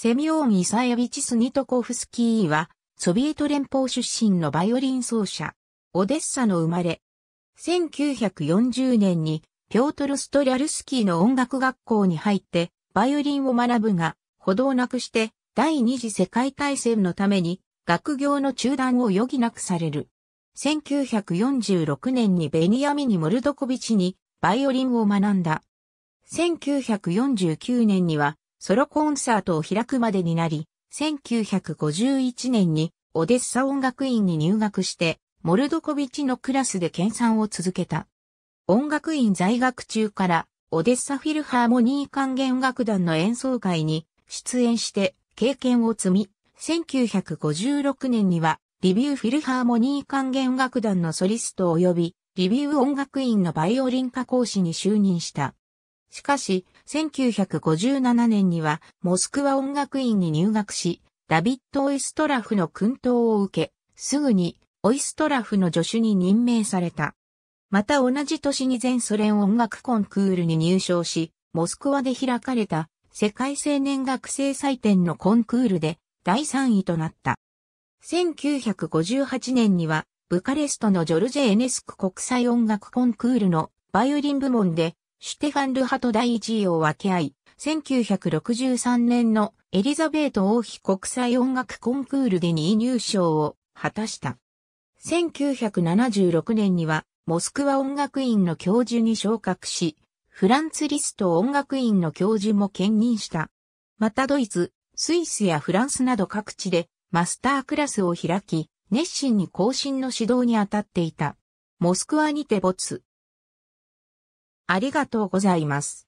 セミオーン・イサエビチス・ニトコフスキーは、ソビエト連邦出身のバイオリン奏者、オデッサの生まれ。1940年に、ピョートル・ストリャルスキーの音楽学校に入って、バイオリンを学ぶが、歩道なくして、第二次世界大戦のために、学業の中断を余儀なくされる。1946年にベニヤミニ・モルドコビチにバイオリンを学んだ。1949年にはソロコンサートを開くまでになり、1951年にオデッサ音楽院に入学して、モルドコビチのクラスで研鑽を続けた。音楽院在学中から、オデッサフィルハーモニー管弦楽団の演奏会に出演して経験を積み、1956年にはリビューフィルハーモニー管弦楽団のソリスト及びリビュー音楽院のバイオリン科講師に就任した。しかし、1957年にはモスクワ音楽院に入学し、ダビッド・オイストラフの訓導を受け、すぐにオイストラフの助手に任命された。また同じ年に全ソ連音楽コンクールに入賞し、モスクワで開かれた世界青年学生祭典のコンクールで第3位となった。1958年にはブカレストのジョルジェ・エネスク国際音楽コンクールのバイオリン部門でシュテファン・ルハと第一位を分け合い、1963年のエリザベート王妃国際音楽コンクールで2位入賞を果たした。1976年にはモスクワ音楽院の教授に昇格し、フランツ・リスト音楽院の教授も兼任した。またドイツ、スイスやフランスなど各地でマスタークラスを開き、熱心に更進の指導に当たっていた。モスクワにて没、ありがとうございます。